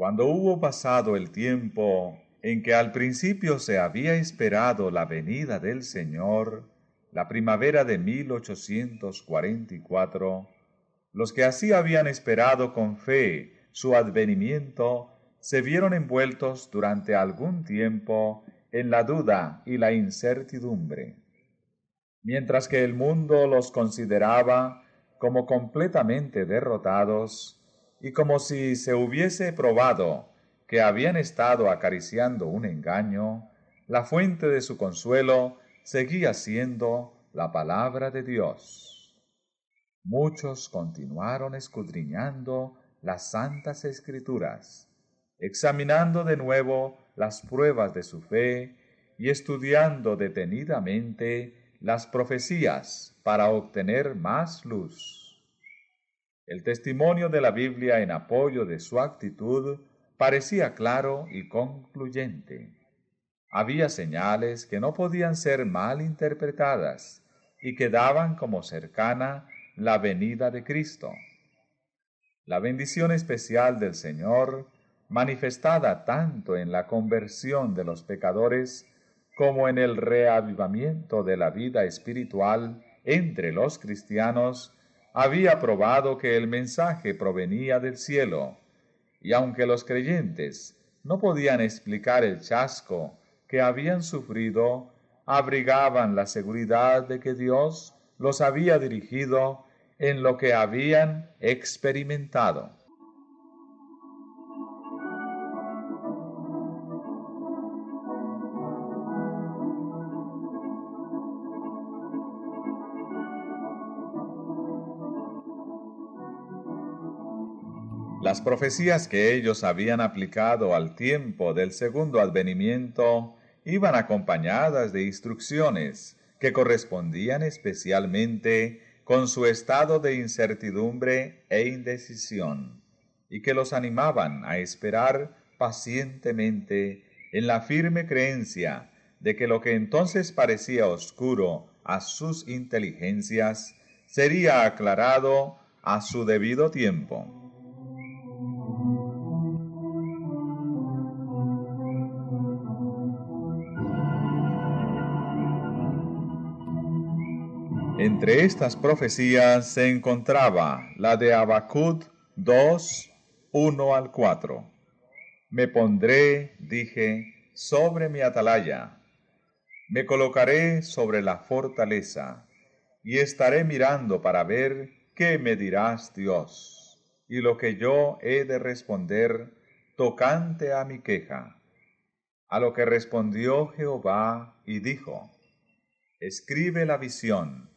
Cuando hubo pasado el tiempo en que al principio se había esperado la venida del Señor, la primavera de 1844, los que así habían esperado con fe su advenimiento se vieron envueltos durante algún tiempo en la duda y la incertidumbre. Mientras que el mundo los consideraba como completamente derrotados, y como si se hubiese probado que habían estado acariciando un engaño, la fuente de su consuelo seguía siendo la palabra de Dios. Muchos continuaron escudriñando las santas escrituras, examinando de nuevo las pruebas de su fe y estudiando detenidamente las profecías para obtener más luz. El testimonio de la Biblia en apoyo de su actitud parecía claro y concluyente. Había señales que no podían ser mal interpretadas y que daban como cercana la venida de Cristo. La bendición especial del Señor, manifestada tanto en la conversión de los pecadores como en el reavivamiento de la vida espiritual entre los cristianos, había probado que el mensaje provenía del cielo, y aunque los creyentes no podían explicar el chasco que habían sufrido, abrigaban la seguridad de que Dios los había dirigido en lo que habían experimentado. Las profecías que ellos habían aplicado al tiempo del segundo advenimiento iban acompañadas de instrucciones que correspondían especialmente con su estado de incertidumbre e indecisión, y que los animaban a esperar pacientemente en la firme creencia de que lo que entonces parecía oscuro a sus inteligencias sería aclarado a su debido tiempo. Entre estas profecías se encontraba la de Abacud 2, 1 al 4. Me pondré, dije, sobre mi atalaya, me colocaré sobre la fortaleza, y estaré mirando para ver qué me dirás Dios, y lo que yo he de responder tocante a mi queja. A lo que respondió Jehová y dijo, Escribe la visión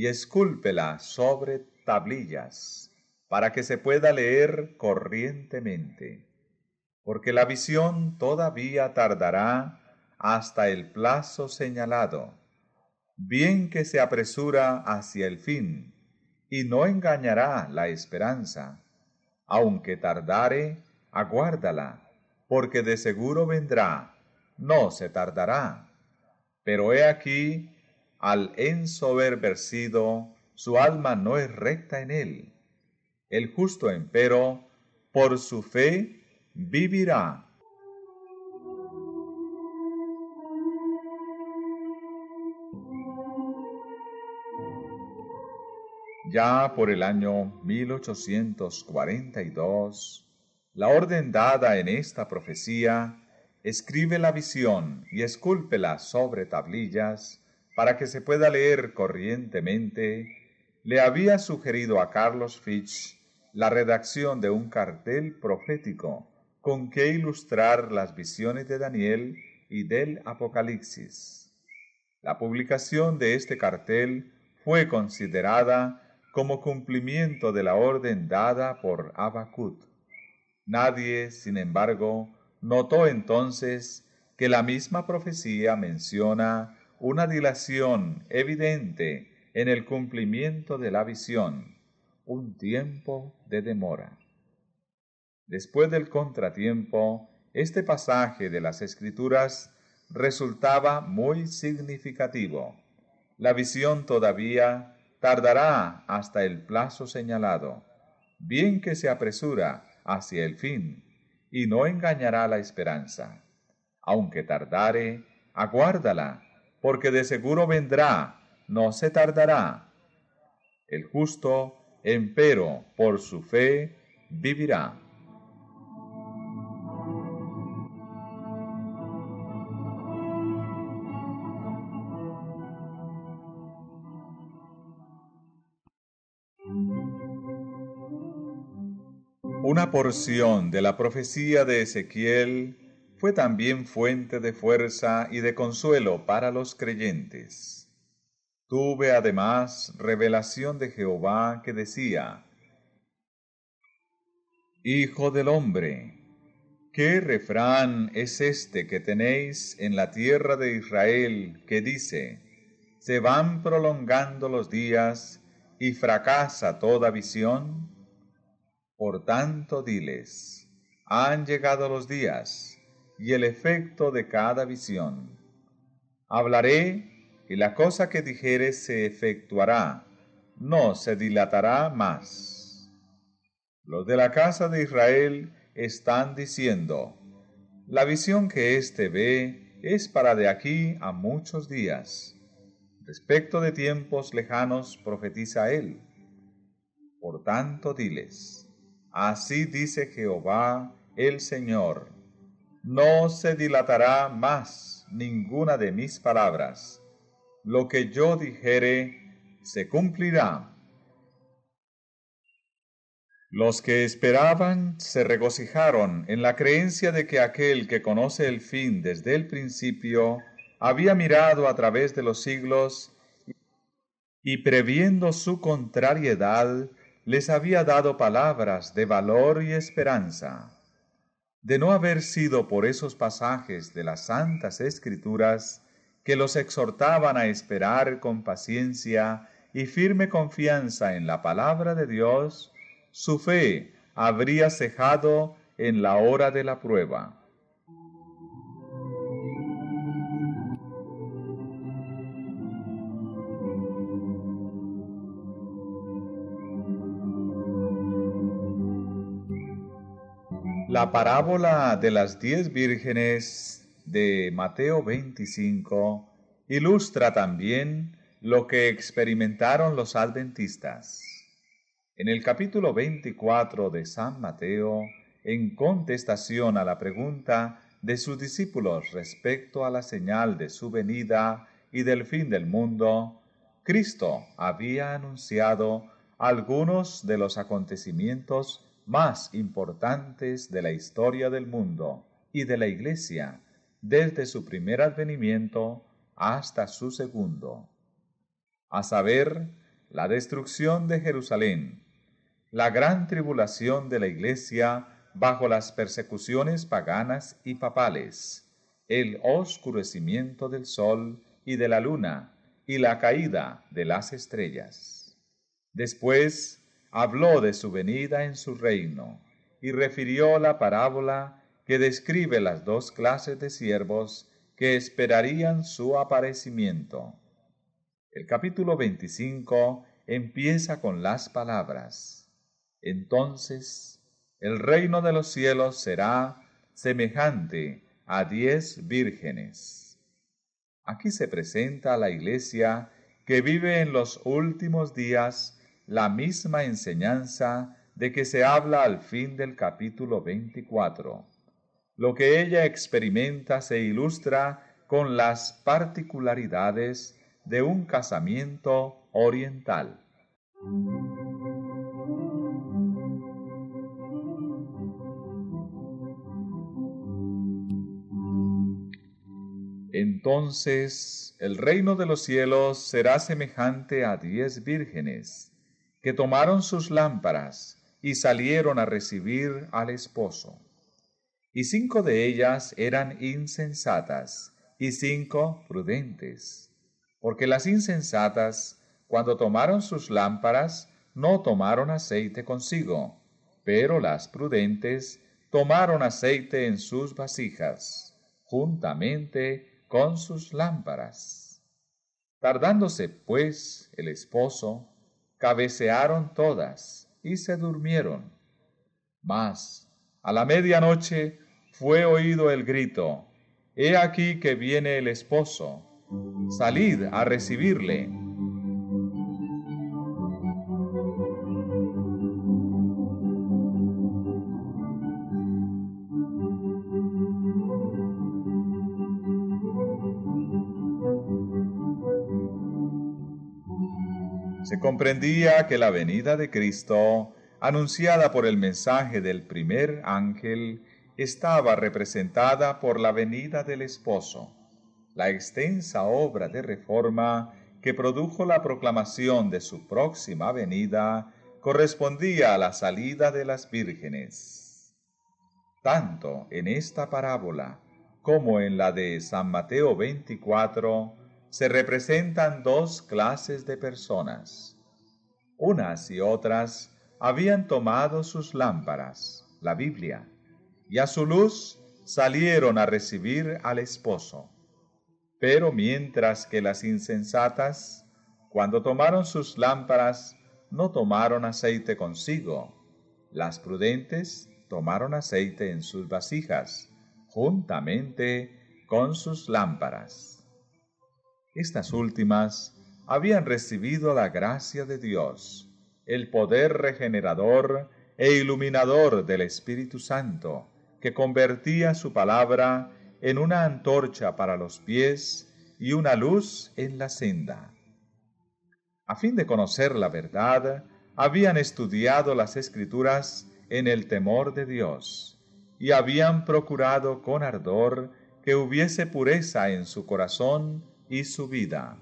y escúlpela sobre tablillas para que se pueda leer corrientemente, porque la visión todavía tardará hasta el plazo señalado, bien que se apresura hacia el fin, y no engañará la esperanza. Aunque tardare, aguárdala, porque de seguro vendrá, no se tardará. Pero he aquí al ensoberbercido, su alma no es recta en él. El justo, empero, por su fe vivirá. Ya por el año 1842, la orden dada en esta profecía escribe la visión y escúlpela sobre tablillas para que se pueda leer corrientemente, le había sugerido a Carlos Fitch la redacción de un cartel profético con que ilustrar las visiones de Daniel y del Apocalipsis. La publicación de este cartel fue considerada como cumplimiento de la orden dada por Abacut. Nadie, sin embargo, notó entonces que la misma profecía menciona una dilación evidente en el cumplimiento de la visión, un tiempo de demora. Después del contratiempo, este pasaje de las Escrituras resultaba muy significativo. La visión todavía tardará hasta el plazo señalado, bien que se apresura hacia el fin, y no engañará la esperanza. Aunque tardare, aguárdala, porque de seguro vendrá, no se tardará. El justo, empero, por su fe, vivirá. Una porción de la profecía de Ezequiel fue también fuente de fuerza y de consuelo para los creyentes. Tuve además revelación de Jehová que decía, Hijo del hombre, ¿qué refrán es este que tenéis en la tierra de Israel que dice, se van prolongando los días y fracasa toda visión? Por tanto, diles, han llegado los días, y el efecto de cada visión. Hablaré y la cosa que dijere se efectuará, no se dilatará más. Los de la casa de Israel están diciendo, la visión que éste ve es para de aquí a muchos días. Respecto de tiempos lejanos profetiza él. Por tanto diles, así dice Jehová el Señor no se dilatará más ninguna de mis palabras. Lo que yo dijere se cumplirá. Los que esperaban se regocijaron en la creencia de que aquel que conoce el fin desde el principio había mirado a través de los siglos y previendo su contrariedad les había dado palabras de valor y esperanza de no haber sido por esos pasajes de las Santas Escrituras que los exhortaban a esperar con paciencia y firme confianza en la palabra de Dios, su fe habría cejado en la hora de la prueba. La parábola de las diez vírgenes de Mateo 25 ilustra también lo que experimentaron los adventistas. En el capítulo 24 de San Mateo, en contestación a la pregunta de sus discípulos respecto a la señal de su venida y del fin del mundo, Cristo había anunciado algunos de los acontecimientos más importantes de la historia del mundo y de la Iglesia desde su primer advenimiento hasta su segundo, a saber, la destrucción de Jerusalén, la gran tribulación de la Iglesia bajo las persecuciones paganas y papales, el oscurecimiento del sol y de la luna y la caída de las estrellas. Después, habló de su venida en su reino y refirió la parábola que describe las dos clases de siervos que esperarían su aparecimiento. El capítulo 25 empieza con las palabras, Entonces el reino de los cielos será semejante a diez vírgenes. Aquí se presenta a la iglesia que vive en los últimos días la misma enseñanza de que se habla al fin del capítulo 24. Lo que ella experimenta se ilustra con las particularidades de un casamiento oriental. Entonces el reino de los cielos será semejante a diez vírgenes que tomaron sus lámparas y salieron a recibir al esposo. Y cinco de ellas eran insensatas y cinco prudentes, porque las insensatas, cuando tomaron sus lámparas, no tomaron aceite consigo, pero las prudentes tomaron aceite en sus vasijas, juntamente con sus lámparas. Tardándose, pues, el esposo, cabecearon todas y se durmieron. Mas a la medianoche fue oído el grito, He aquí que viene el esposo, salid a recibirle. comprendía que la venida de Cristo, anunciada por el mensaje del primer ángel, estaba representada por la venida del esposo. La extensa obra de reforma que produjo la proclamación de su próxima venida correspondía a la salida de las vírgenes. Tanto en esta parábola como en la de San Mateo 24 se representan dos clases de personas, unas y otras habían tomado sus lámparas, la Biblia, y a su luz salieron a recibir al esposo. Pero mientras que las insensatas, cuando tomaron sus lámparas, no tomaron aceite consigo, las prudentes tomaron aceite en sus vasijas, juntamente con sus lámparas. Estas últimas habían recibido la gracia de Dios, el poder regenerador e iluminador del Espíritu Santo, que convertía su palabra en una antorcha para los pies y una luz en la senda. A fin de conocer la verdad, habían estudiado las escrituras en el temor de Dios y habían procurado con ardor que hubiese pureza en su corazón y su vida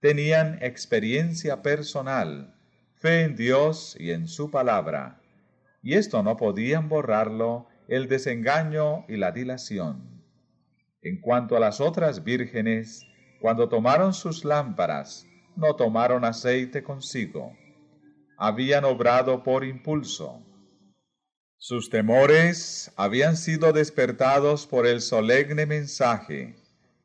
tenían experiencia personal, fe en Dios y en su palabra, y esto no podían borrarlo el desengaño y la dilación. En cuanto a las otras vírgenes, cuando tomaron sus lámparas, no tomaron aceite consigo. Habían obrado por impulso. Sus temores habían sido despertados por el solemne mensaje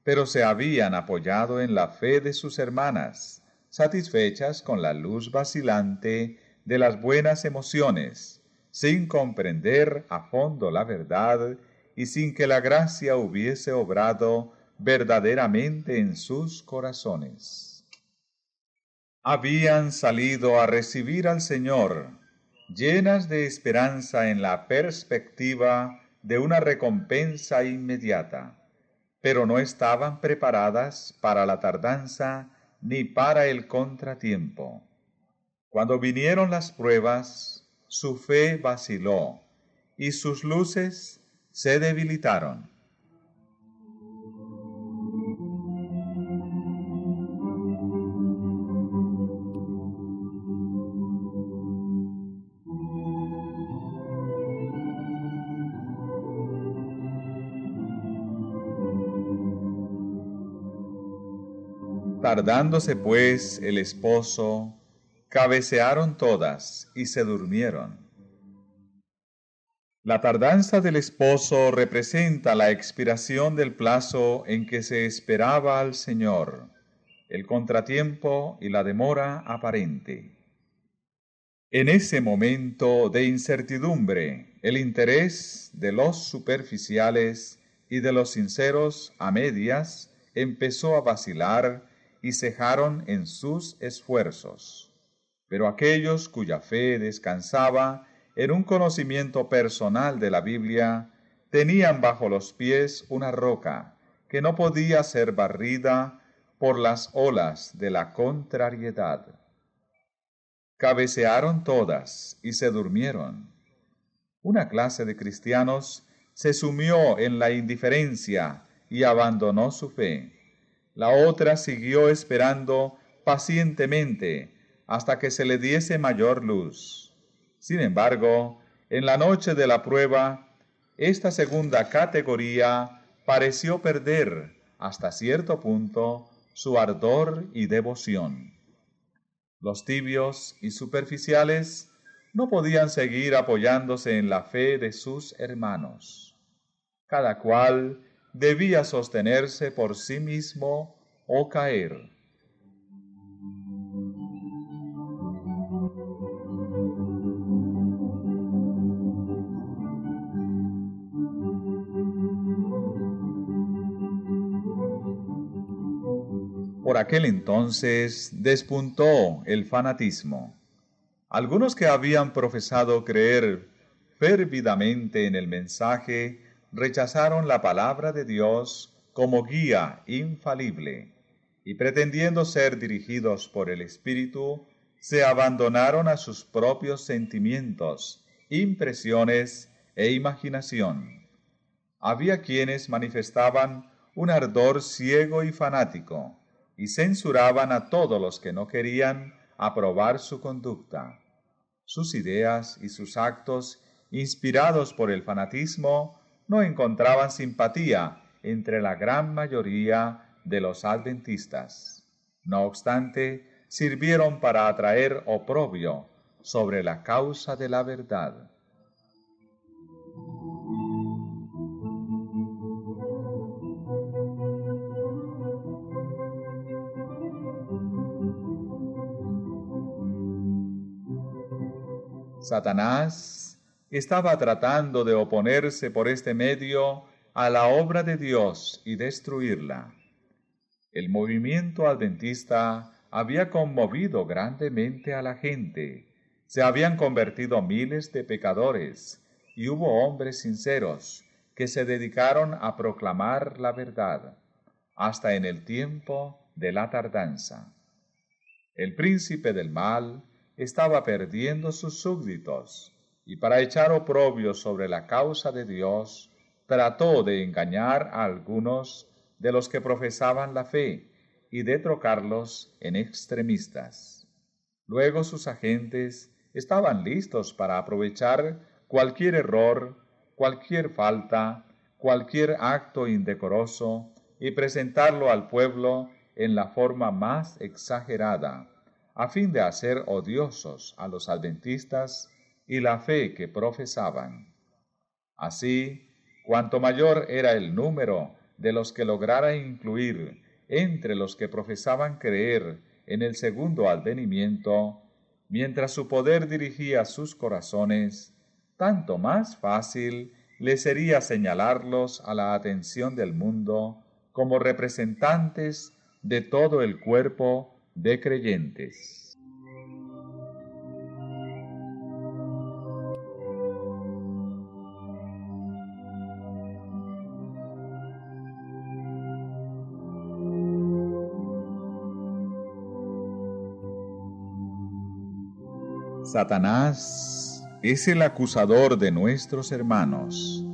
pero se habían apoyado en la fe de sus hermanas, satisfechas con la luz vacilante de las buenas emociones, sin comprender a fondo la verdad y sin que la gracia hubiese obrado verdaderamente en sus corazones. Habían salido a recibir al Señor, llenas de esperanza en la perspectiva de una recompensa inmediata pero no estaban preparadas para la tardanza ni para el contratiempo. Cuando vinieron las pruebas, su fe vaciló y sus luces se debilitaron. Tardándose pues el esposo, cabecearon todas y se durmieron. La tardanza del esposo representa la expiración del plazo en que se esperaba al Señor, el contratiempo y la demora aparente. En ese momento de incertidumbre, el interés de los superficiales y de los sinceros a medias empezó a vacilar y cejaron en sus esfuerzos. Pero aquellos cuya fe descansaba en un conocimiento personal de la Biblia, tenían bajo los pies una roca que no podía ser barrida por las olas de la contrariedad. Cabecearon todas y se durmieron. Una clase de cristianos se sumió en la indiferencia y abandonó su fe. La otra siguió esperando pacientemente hasta que se le diese mayor luz. Sin embargo, en la noche de la prueba, esta segunda categoría pareció perder hasta cierto punto su ardor y devoción. Los tibios y superficiales no podían seguir apoyándose en la fe de sus hermanos. Cada cual debía sostenerse por sí mismo o caer. Por aquel entonces despuntó el fanatismo. Algunos que habían profesado creer férvidamente en el mensaje rechazaron la palabra de Dios como guía infalible y pretendiendo ser dirigidos por el Espíritu, se abandonaron a sus propios sentimientos, impresiones e imaginación. Había quienes manifestaban un ardor ciego y fanático, y censuraban a todos los que no querían aprobar su conducta. Sus ideas y sus actos, inspirados por el fanatismo, no encontraban simpatía entre la gran mayoría de los adventistas. No obstante, sirvieron para atraer oprobio sobre la causa de la verdad. Satanás estaba tratando de oponerse por este medio a la obra de Dios y destruirla. El movimiento adventista había conmovido grandemente a la gente, se habían convertido miles de pecadores y hubo hombres sinceros que se dedicaron a proclamar la verdad hasta en el tiempo de la tardanza. El príncipe del mal estaba perdiendo sus súbditos y para echar oprobio sobre la causa de Dios, trató de engañar a algunos de los que profesaban la fe y de trocarlos en extremistas. Luego sus agentes estaban listos para aprovechar cualquier error, cualquier falta, cualquier acto indecoroso y presentarlo al pueblo en la forma más exagerada, a fin de hacer odiosos a los adventistas y la fe que profesaban. Así, cuanto mayor era el número de los que lograra incluir entre los que profesaban creer en el segundo advenimiento, mientras su poder dirigía sus corazones, tanto más fácil le sería señalarlos a la atención del mundo como representantes de todo el cuerpo de creyentes. Satanás es el acusador de nuestros hermanos,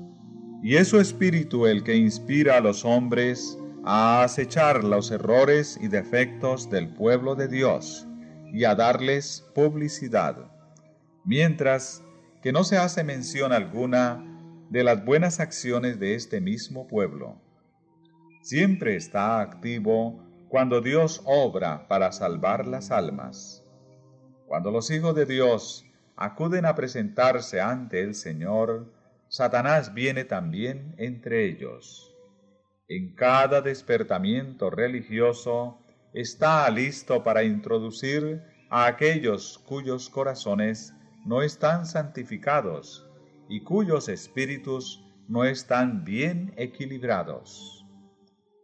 y es su espíritu el que inspira a los hombres a acechar los errores y defectos del pueblo de Dios y a darles publicidad, mientras que no se hace mención alguna de las buenas acciones de este mismo pueblo. Siempre está activo cuando Dios obra para salvar las almas. Cuando los hijos de Dios acuden a presentarse ante el Señor, Satanás viene también entre ellos. En cada despertamiento religioso está listo para introducir a aquellos cuyos corazones no están santificados y cuyos espíritus no están bien equilibrados.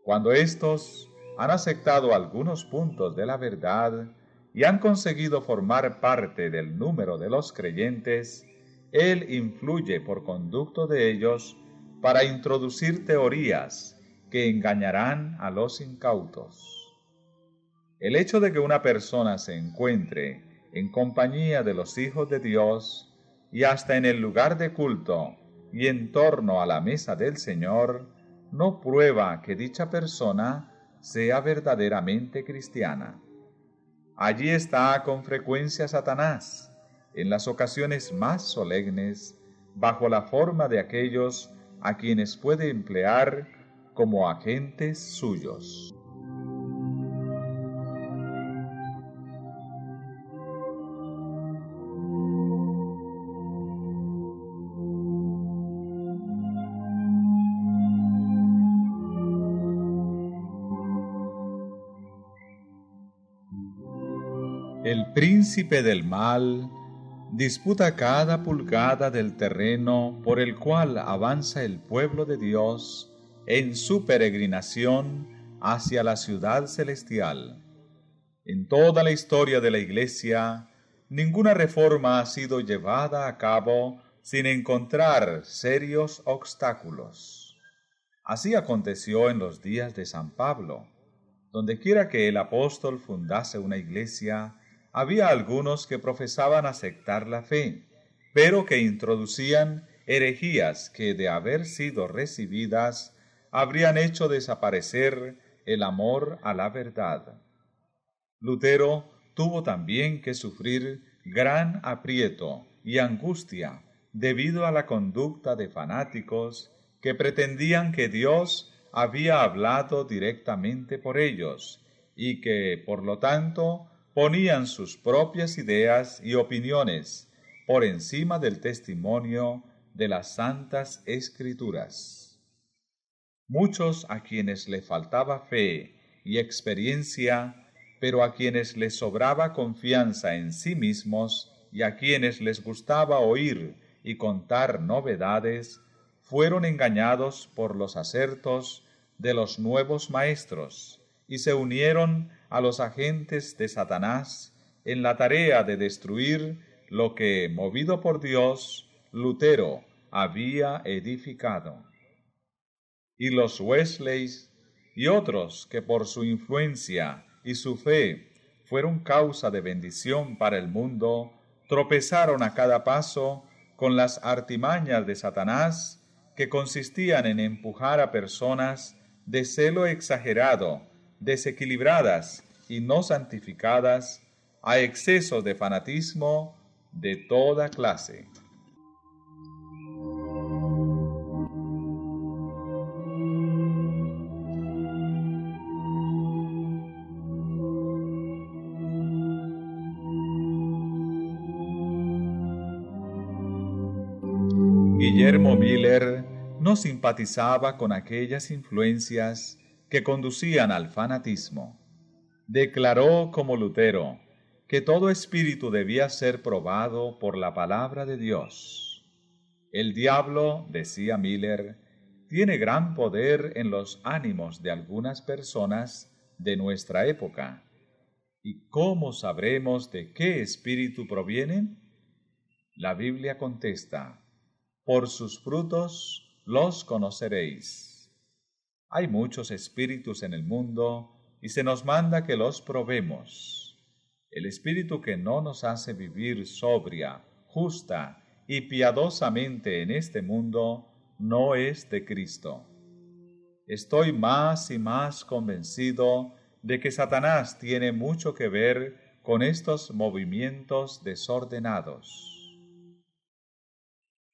Cuando estos han aceptado algunos puntos de la verdad, y han conseguido formar parte del número de los creyentes, Él influye por conducto de ellos para introducir teorías que engañarán a los incautos. El hecho de que una persona se encuentre en compañía de los hijos de Dios y hasta en el lugar de culto y en torno a la mesa del Señor, no prueba que dicha persona sea verdaderamente cristiana. Allí está con frecuencia Satanás, en las ocasiones más solemnes, bajo la forma de aquellos a quienes puede emplear como agentes suyos. príncipe del mal disputa cada pulgada del terreno por el cual avanza el pueblo de Dios en su peregrinación hacia la ciudad celestial. En toda la historia de la Iglesia, ninguna reforma ha sido llevada a cabo sin encontrar serios obstáculos. Así aconteció en los días de San Pablo. Dondequiera que el apóstol fundase una iglesia, había algunos que profesaban aceptar la fe, pero que introducían herejías que, de haber sido recibidas, habrían hecho desaparecer el amor a la verdad. Lutero tuvo también que sufrir gran aprieto y angustia debido a la conducta de fanáticos que pretendían que Dios había hablado directamente por ellos y que, por lo tanto, ponían sus propias ideas y opiniones por encima del testimonio de las santas escrituras. Muchos a quienes le faltaba fe y experiencia, pero a quienes les sobraba confianza en sí mismos y a quienes les gustaba oír y contar novedades, fueron engañados por los acertos de los nuevos maestros y se unieron a los agentes de Satanás en la tarea de destruir lo que, movido por Dios, Lutero había edificado. Y los Wesleys y otros que por su influencia y su fe fueron causa de bendición para el mundo, tropezaron a cada paso con las artimañas de Satanás que consistían en empujar a personas de celo exagerado, desequilibradas y no santificadas a excesos de fanatismo de toda clase. Guillermo Miller no simpatizaba con aquellas influencias que conducían al fanatismo declaró como Lutero que todo espíritu debía ser probado por la palabra de Dios. El diablo, decía Miller, tiene gran poder en los ánimos de algunas personas de nuestra época. ¿Y cómo sabremos de qué espíritu provienen? La Biblia contesta, por sus frutos los conoceréis. Hay muchos espíritus en el mundo y se nos manda que los probemos. El espíritu que no nos hace vivir sobria, justa y piadosamente en este mundo no es de Cristo. Estoy más y más convencido de que Satanás tiene mucho que ver con estos movimientos desordenados.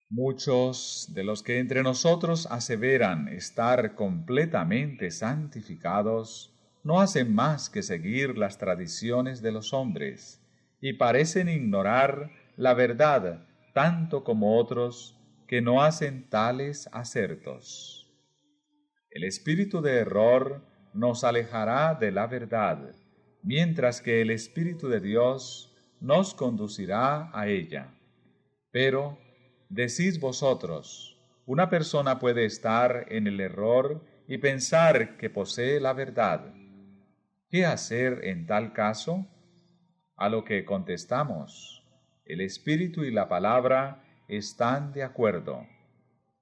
Muchos de los que entre nosotros aseveran estar completamente santificados no hacen más que seguir las tradiciones de los hombres y parecen ignorar la verdad tanto como otros que no hacen tales acertos. El espíritu de error nos alejará de la verdad, mientras que el espíritu de Dios nos conducirá a ella. Pero, decís vosotros, una persona puede estar en el error y pensar que posee la verdad ¿Qué hacer en tal caso? A lo que contestamos, el espíritu y la palabra están de acuerdo.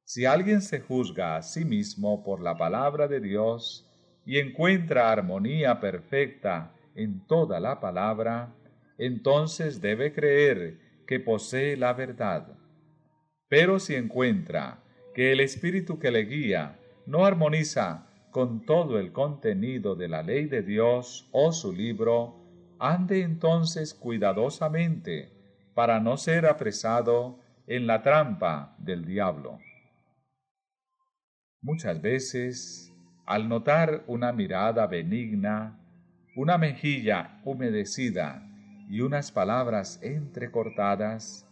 Si alguien se juzga a sí mismo por la palabra de Dios y encuentra armonía perfecta en toda la palabra, entonces debe creer que posee la verdad. Pero si encuentra que el espíritu que le guía no armoniza con todo el contenido de la ley de Dios o su libro, ande entonces cuidadosamente para no ser apresado en la trampa del diablo. Muchas veces, al notar una mirada benigna, una mejilla humedecida y unas palabras entrecortadas,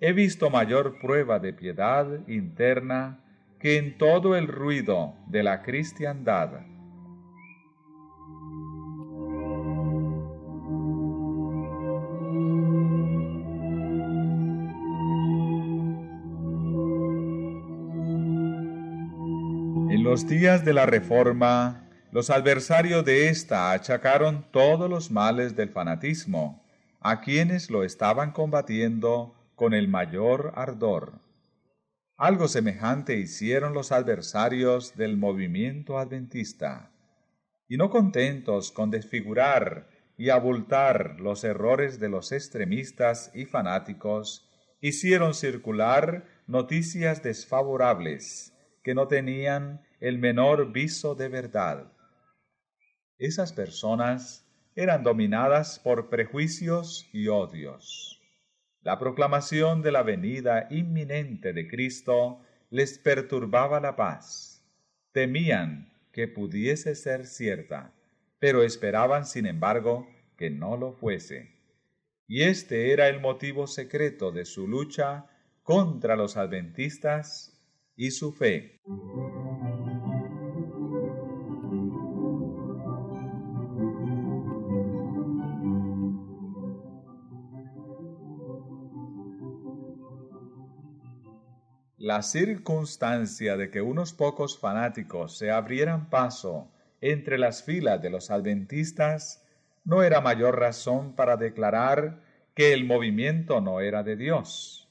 he visto mayor prueba de piedad interna que en todo el ruido de la cristiandad. En los días de la Reforma, los adversarios de ésta achacaron todos los males del fanatismo a quienes lo estaban combatiendo con el mayor ardor. Algo semejante hicieron los adversarios del movimiento adventista, y no contentos con desfigurar y abultar los errores de los extremistas y fanáticos, hicieron circular noticias desfavorables que no tenían el menor viso de verdad. Esas personas eran dominadas por prejuicios y odios. La proclamación de la venida inminente de Cristo les perturbaba la paz. Temían que pudiese ser cierta, pero esperaban, sin embargo, que no lo fuese. Y este era el motivo secreto de su lucha contra los adventistas y su fe. la circunstancia de que unos pocos fanáticos se abrieran paso entre las filas de los adventistas no era mayor razón para declarar que el movimiento no era de Dios,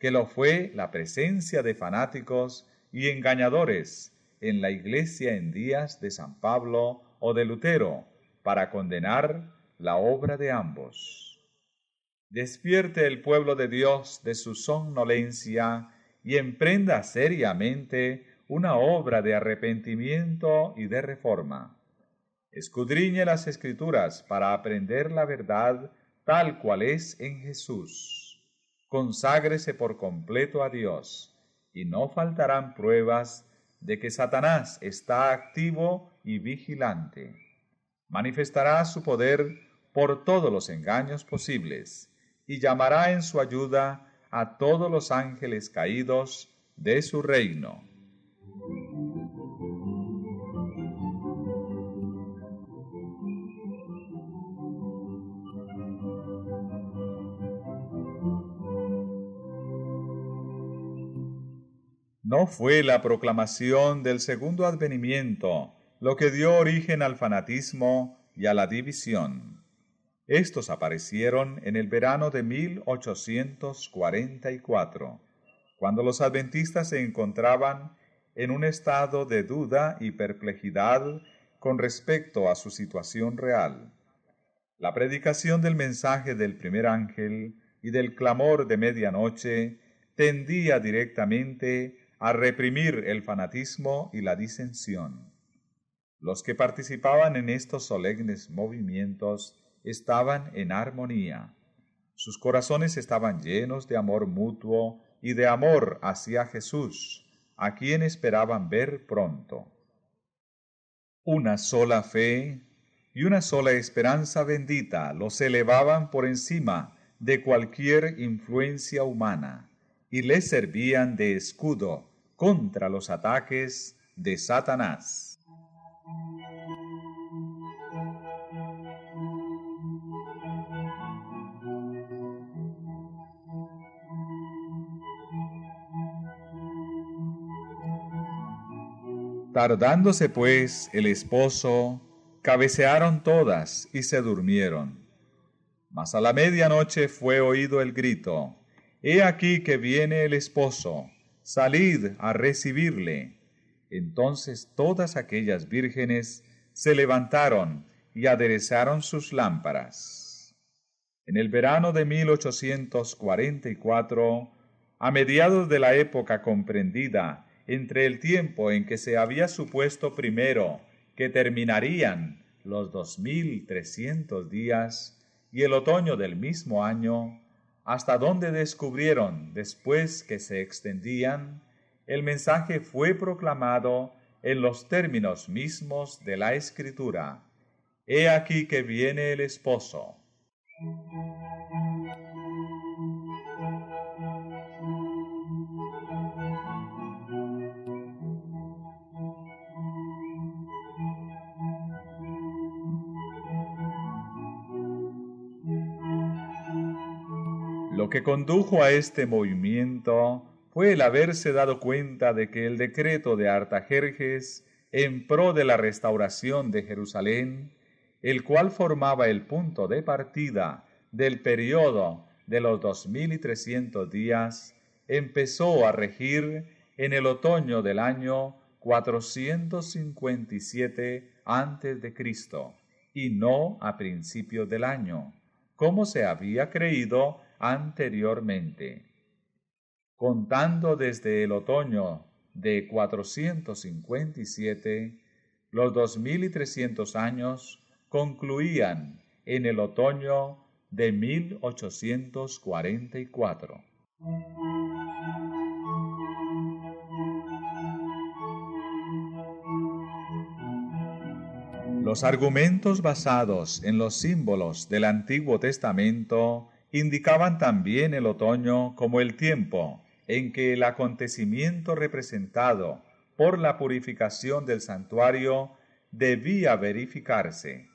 que lo fue la presencia de fanáticos y engañadores en la iglesia en días de San Pablo o de Lutero para condenar la obra de ambos. Despierte el pueblo de Dios de su somnolencia y emprenda seriamente una obra de arrepentimiento y de reforma. Escudriñe las escrituras para aprender la verdad tal cual es en Jesús. Conságrese por completo a Dios y no faltarán pruebas de que Satanás está activo y vigilante. Manifestará su poder por todos los engaños posibles y llamará en su ayuda a todos los ángeles caídos de su reino. No fue la proclamación del segundo advenimiento lo que dio origen al fanatismo y a la división. Estos aparecieron en el verano de 1844, cuando los adventistas se encontraban en un estado de duda y perplejidad con respecto a su situación real. La predicación del mensaje del primer ángel y del clamor de medianoche tendía directamente a reprimir el fanatismo y la disensión. Los que participaban en estos solemnes movimientos estaban en armonía. Sus corazones estaban llenos de amor mutuo y de amor hacia Jesús, a quien esperaban ver pronto. Una sola fe y una sola esperanza bendita los elevaban por encima de cualquier influencia humana y les servían de escudo contra los ataques de Satanás. Tardándose pues el esposo, cabecearon todas y se durmieron. Mas a la medianoche fue oído el grito, He aquí que viene el esposo, salid a recibirle. Entonces todas aquellas vírgenes se levantaron y aderezaron sus lámparas. En el verano de 1844, a mediados de la época comprendida entre el tiempo en que se había supuesto primero que terminarían los dos mil trescientos días y el otoño del mismo año, hasta donde descubrieron después que se extendían, el mensaje fue proclamado en los términos mismos de la escritura. He aquí que viene el esposo. Lo que condujo a este movimiento fue el haberse dado cuenta de que el decreto de Artajerjes en pro de la restauración de Jerusalén, el cual formaba el punto de partida del periodo de los dos mil trescientos días, empezó a regir en el otoño del año 457 antes de Cristo y no a principios del año, como se había creído anteriormente, contando desde el otoño de 457, los 2300 años concluían en el otoño de 1844. Los argumentos basados en los símbolos del Antiguo Testamento indicaban también el otoño como el tiempo en que el acontecimiento representado por la purificación del santuario debía verificarse.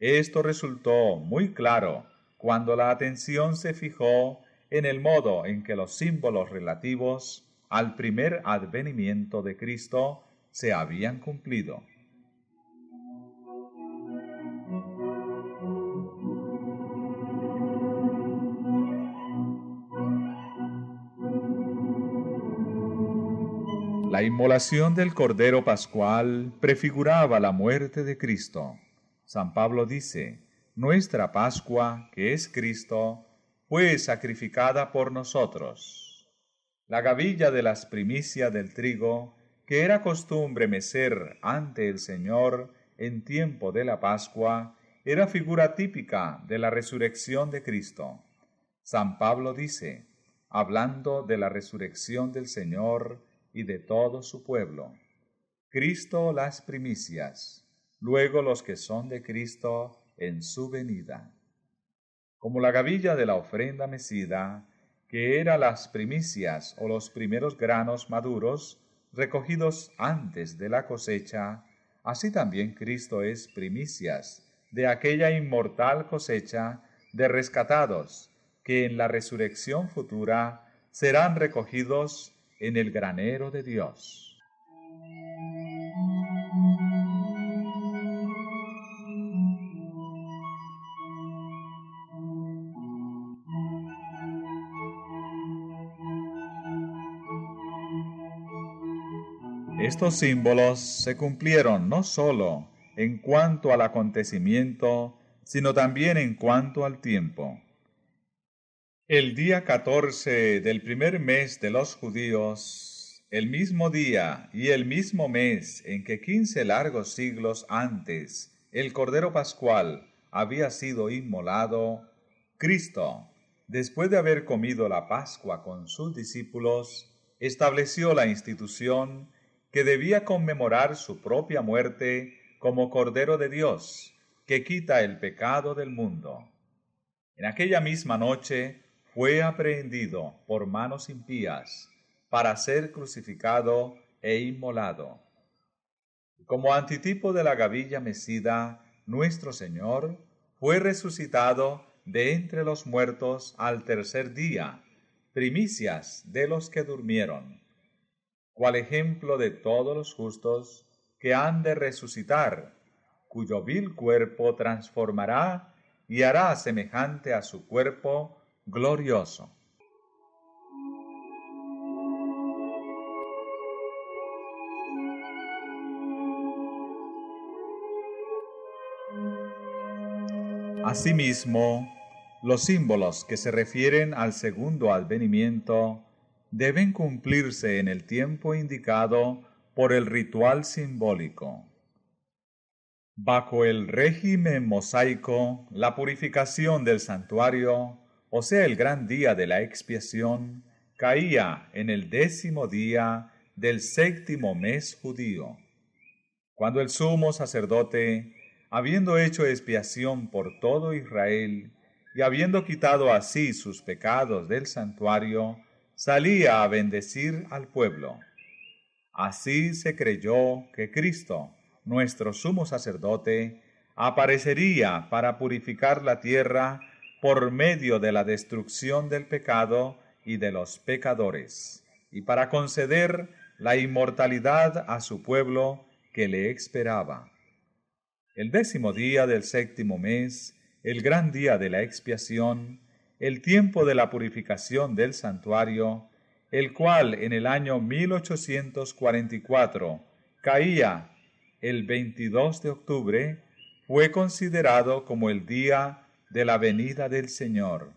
Esto resultó muy claro cuando la atención se fijó en el modo en que los símbolos relativos al primer advenimiento de Cristo se habían cumplido. inmolación del Cordero Pascual prefiguraba la muerte de Cristo. San Pablo dice, Nuestra Pascua, que es Cristo, fue sacrificada por nosotros. La gavilla de las primicias del trigo, que era costumbre mecer ante el Señor en tiempo de la Pascua, era figura típica de la resurrección de Cristo. San Pablo dice, hablando de la resurrección del Señor, y de todo su pueblo. Cristo las primicias, luego los que son de Cristo en su venida. Como la gavilla de la ofrenda mecida, que era las primicias o los primeros granos maduros recogidos antes de la cosecha, así también Cristo es primicias de aquella inmortal cosecha de rescatados, que en la resurrección futura serán recogidos en el granero de Dios. Estos símbolos se cumplieron no sólo en cuanto al acontecimiento, sino también en cuanto al tiempo. El día catorce del primer mes de los judíos, el mismo día y el mismo mes en que quince largos siglos antes el Cordero Pascual había sido inmolado, Cristo, después de haber comido la Pascua con sus discípulos, estableció la institución que debía conmemorar su propia muerte como Cordero de Dios, que quita el pecado del mundo. En aquella misma noche, fue aprehendido por manos impías para ser crucificado e inmolado. Como antitipo de la gavilla mecida, nuestro Señor fue resucitado de entre los muertos al tercer día, primicias de los que durmieron, cual ejemplo de todos los justos que han de resucitar, cuyo vil cuerpo transformará y hará semejante a su cuerpo glorioso. Asimismo, los símbolos que se refieren al segundo advenimiento deben cumplirse en el tiempo indicado por el ritual simbólico. Bajo el régimen mosaico, la purificación del santuario o sea, el gran día de la expiación, caía en el décimo día del séptimo mes judío, cuando el sumo sacerdote, habiendo hecho expiación por todo Israel y habiendo quitado así sus pecados del santuario, salía a bendecir al pueblo. Así se creyó que Cristo, nuestro sumo sacerdote, aparecería para purificar la tierra por medio de la destrucción del pecado y de los pecadores, y para conceder la inmortalidad a su pueblo que le esperaba. El décimo día del séptimo mes, el gran día de la expiación, el tiempo de la purificación del santuario, el cual en el año 1844 caía el 22 de octubre, fue considerado como el día de la venida del Señor.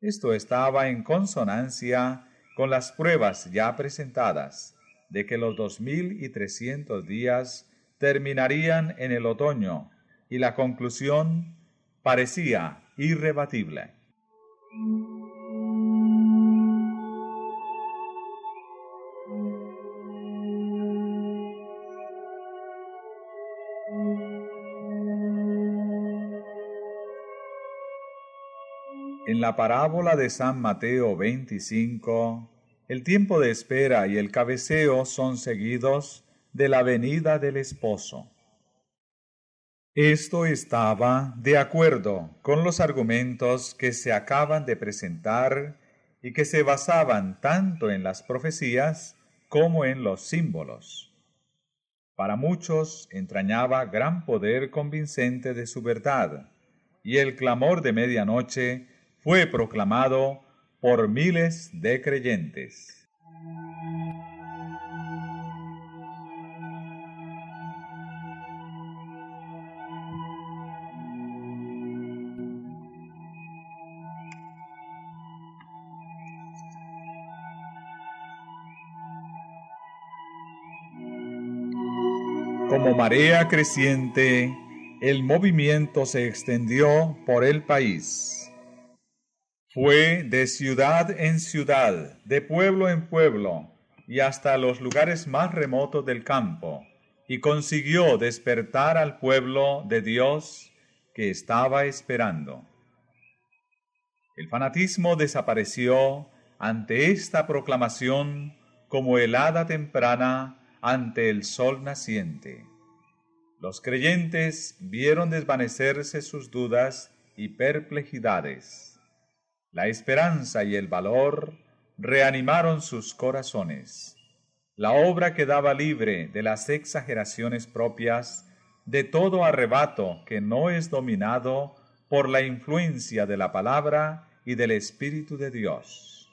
Esto estaba en consonancia con las pruebas ya presentadas de que los dos mil y trescientos días terminarían en el otoño y la conclusión parecía irrebatible. la parábola de San Mateo 25, el tiempo de espera y el cabeceo son seguidos de la venida del esposo. Esto estaba de acuerdo con los argumentos que se acaban de presentar y que se basaban tanto en las profecías como en los símbolos. Para muchos entrañaba gran poder convincente de su verdad, y el clamor de medianoche fue proclamado por miles de creyentes. Como marea creciente, el movimiento se extendió por el país. Fue de ciudad en ciudad, de pueblo en pueblo, y hasta los lugares más remotos del campo, y consiguió despertar al pueblo de Dios que estaba esperando. El fanatismo desapareció ante esta proclamación como helada temprana ante el sol naciente. Los creyentes vieron desvanecerse sus dudas y perplejidades. La esperanza y el valor reanimaron sus corazones. La obra quedaba libre de las exageraciones propias de todo arrebato que no es dominado por la influencia de la palabra y del Espíritu de Dios.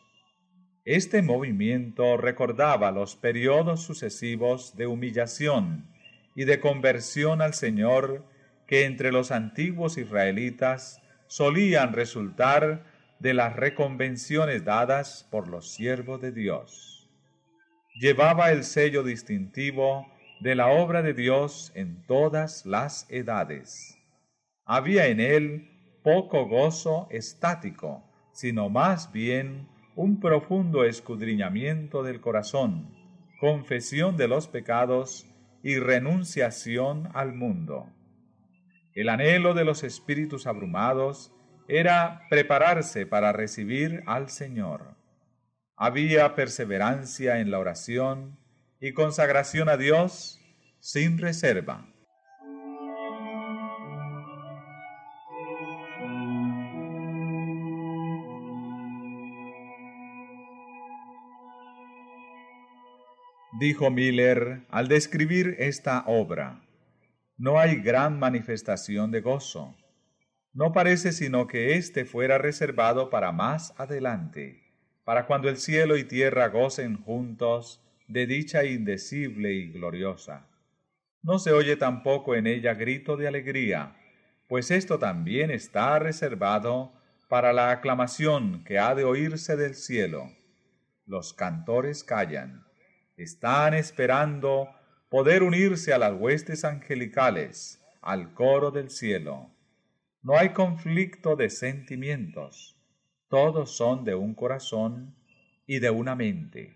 Este movimiento recordaba los periodos sucesivos de humillación y de conversión al Señor que entre los antiguos israelitas solían resultar de las reconvenciones dadas por los siervos de Dios. Llevaba el sello distintivo de la obra de Dios en todas las edades. Había en él poco gozo estático, sino más bien un profundo escudriñamiento del corazón, confesión de los pecados y renunciación al mundo. El anhelo de los espíritus abrumados era prepararse para recibir al Señor. Había perseverancia en la oración y consagración a Dios sin reserva. dijo Miller al describir esta obra. No hay gran manifestación de gozo, no parece sino que éste fuera reservado para más adelante, para cuando el cielo y tierra gocen juntos de dicha indecible y gloriosa. No se oye tampoco en ella grito de alegría, pues esto también está reservado para la aclamación que ha de oírse del cielo. Los cantores callan, están esperando poder unirse a las huestes angelicales, al coro del cielo. No hay conflicto de sentimientos. Todos son de un corazón y de una mente.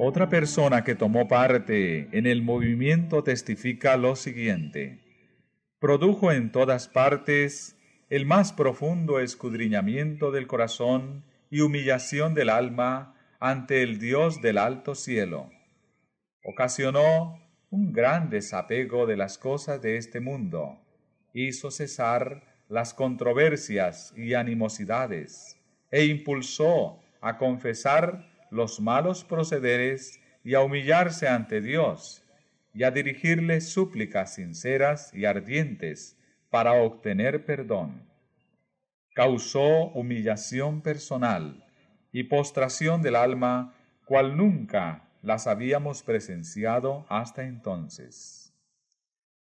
Otra persona que tomó parte en el movimiento testifica lo siguiente. Produjo en todas partes el más profundo escudriñamiento del corazón y humillación del alma ante el Dios del alto cielo. Ocasionó un gran desapego de las cosas de este mundo, hizo cesar las controversias y animosidades, e impulsó a confesar los malos procederes y a humillarse ante Dios, y a dirigirle súplicas sinceras y ardientes para obtener perdón. Causó humillación personal y postración del alma cual nunca las habíamos presenciado hasta entonces.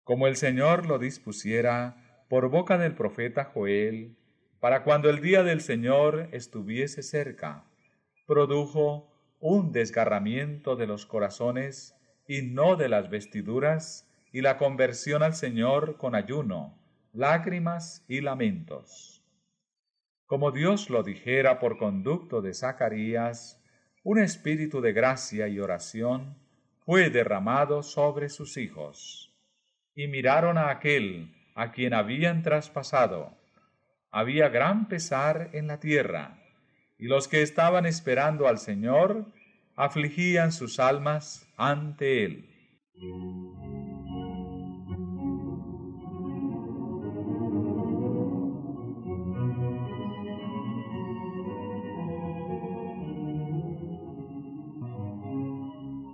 Como el Señor lo dispusiera por boca del profeta Joel, para cuando el día del Señor estuviese cerca, produjo un desgarramiento de los corazones y no de las vestiduras, y la conversión al Señor con ayuno, lágrimas y lamentos. Como Dios lo dijera por conducto de Zacarías, un espíritu de gracia y oración fue derramado sobre sus hijos. Y miraron a aquel a quien habían traspasado. Había gran pesar en la tierra, y los que estaban esperando al Señor afligían sus almas ante él.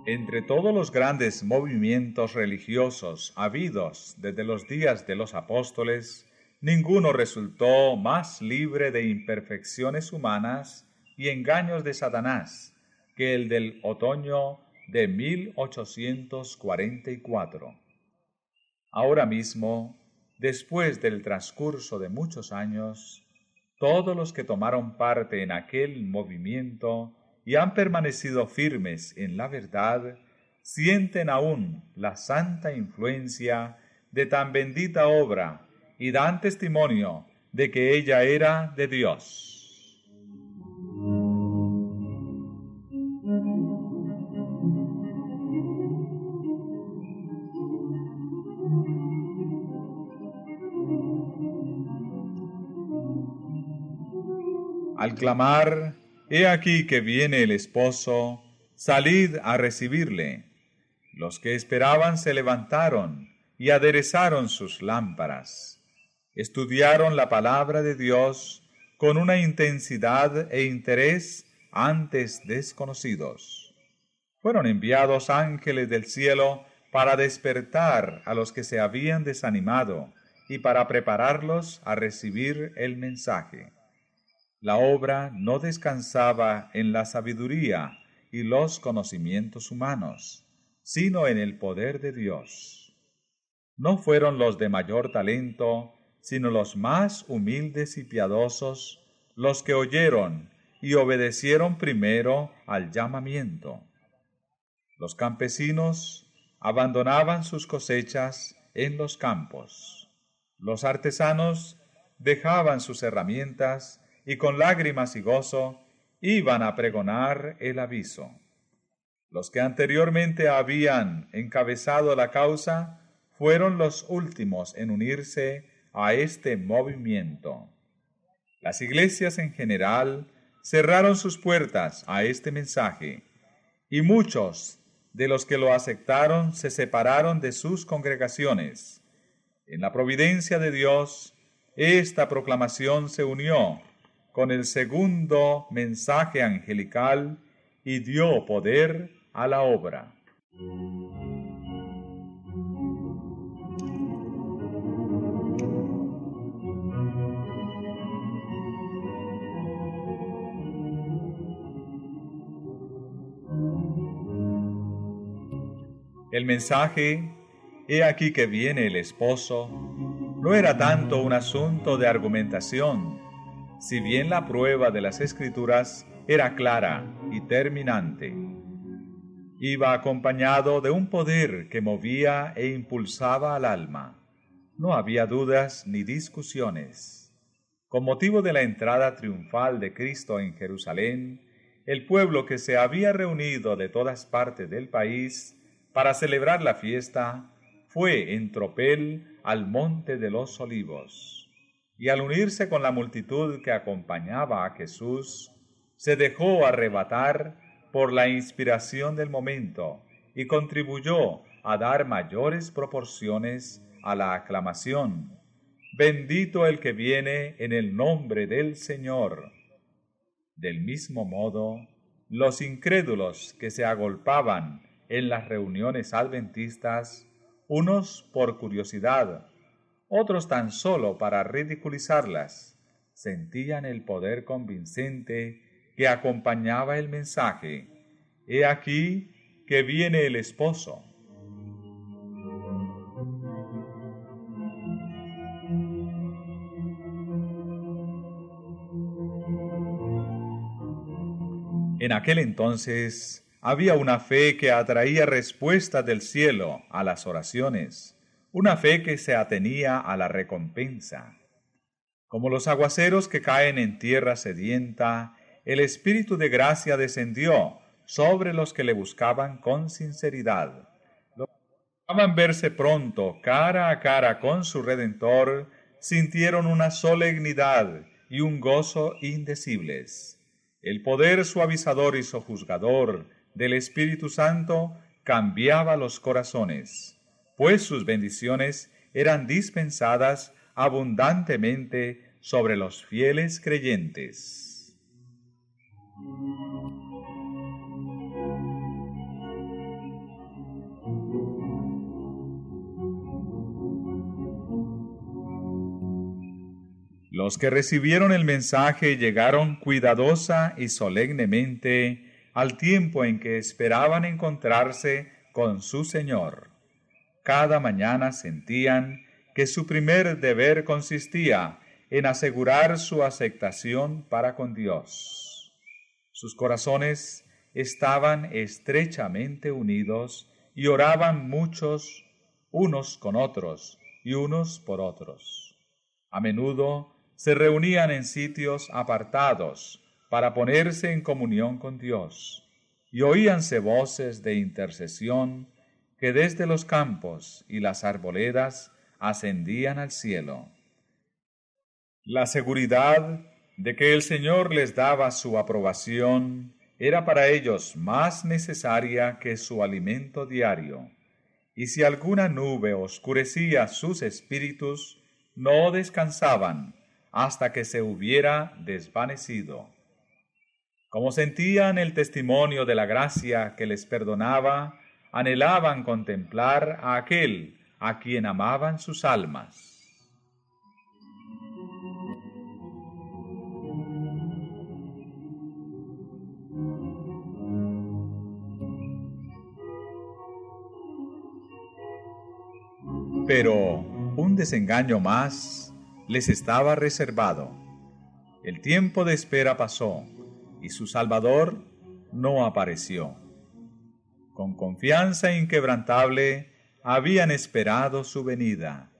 Entre todos los grandes movimientos religiosos habidos desde los días de los apóstoles, ninguno resultó más libre de imperfecciones humanas y engaños de Satanás que el del otoño de 1844. Ahora mismo, después del transcurso de muchos años, todos los que tomaron parte en aquel movimiento y han permanecido firmes en la verdad, sienten aún la santa influencia de tan bendita obra y dan testimonio de que ella era de Dios. Al clamar He aquí que viene el esposo, salid a recibirle. Los que esperaban se levantaron y aderezaron sus lámparas. Estudiaron la palabra de Dios con una intensidad e interés antes desconocidos. Fueron enviados ángeles del cielo para despertar a los que se habían desanimado y para prepararlos a recibir el mensaje. La obra no descansaba en la sabiduría y los conocimientos humanos, sino en el poder de Dios. No fueron los de mayor talento, sino los más humildes y piadosos, los que oyeron y obedecieron primero al llamamiento. Los campesinos abandonaban sus cosechas en los campos. Los artesanos dejaban sus herramientas y con lágrimas y gozo iban a pregonar el aviso. Los que anteriormente habían encabezado la causa fueron los últimos en unirse a este movimiento. Las iglesias en general cerraron sus puertas a este mensaje y muchos de los que lo aceptaron se separaron de sus congregaciones. En la providencia de Dios, esta proclamación se unió con el segundo mensaje angelical y dio poder a la obra. El mensaje, he aquí que viene el esposo, no era tanto un asunto de argumentación, si bien la prueba de las escrituras era clara y terminante. Iba acompañado de un poder que movía e impulsaba al alma. No había dudas ni discusiones. Con motivo de la entrada triunfal de Cristo en Jerusalén, el pueblo que se había reunido de todas partes del país para celebrar la fiesta fue en tropel al Monte de los Olivos y al unirse con la multitud que acompañaba a Jesús, se dejó arrebatar por la inspiración del momento y contribuyó a dar mayores proporciones a la aclamación. Bendito el que viene en el nombre del Señor. Del mismo modo, los incrédulos que se agolpaban en las reuniones adventistas, unos por curiosidad, otros tan solo para ridiculizarlas, sentían el poder convincente que acompañaba el mensaje. He aquí que viene el esposo. En aquel entonces había una fe que atraía respuestas del cielo a las oraciones una fe que se atenía a la recompensa. Como los aguaceros que caen en tierra sedienta, el Espíritu de gracia descendió sobre los que le buscaban con sinceridad. Los que buscaban verse pronto cara a cara con su Redentor, sintieron una solemnidad y un gozo indecibles. El poder suavizador y sojuzgador del Espíritu Santo cambiaba los corazones pues sus bendiciones eran dispensadas abundantemente sobre los fieles creyentes. Los que recibieron el mensaje llegaron cuidadosa y solemnemente al tiempo en que esperaban encontrarse con su Señor cada mañana sentían que su primer deber consistía en asegurar su aceptación para con Dios. Sus corazones estaban estrechamente unidos y oraban muchos unos con otros y unos por otros. A menudo se reunían en sitios apartados para ponerse en comunión con Dios y oíanse voces de intercesión que desde los campos y las arboledas ascendían al cielo. La seguridad de que el Señor les daba su aprobación era para ellos más necesaria que su alimento diario, y si alguna nube oscurecía sus espíritus, no descansaban hasta que se hubiera desvanecido. Como sentían el testimonio de la gracia que les perdonaba, anhelaban contemplar a aquel a quien amaban sus almas. Pero un desengaño más les estaba reservado. El tiempo de espera pasó y su Salvador no apareció con confianza inquebrantable habían esperado su venida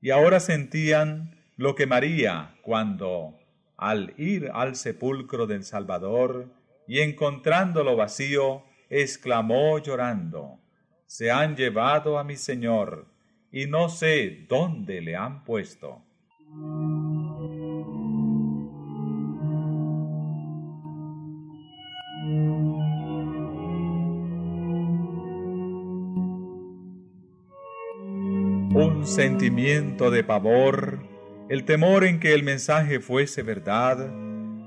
y ahora sentían lo que María cuando, al ir al sepulcro del Salvador y encontrándolo vacío, exclamó llorando, Se han llevado a mi Señor y no sé dónde le han puesto. sentimiento de pavor, el temor en que el mensaje fuese verdad,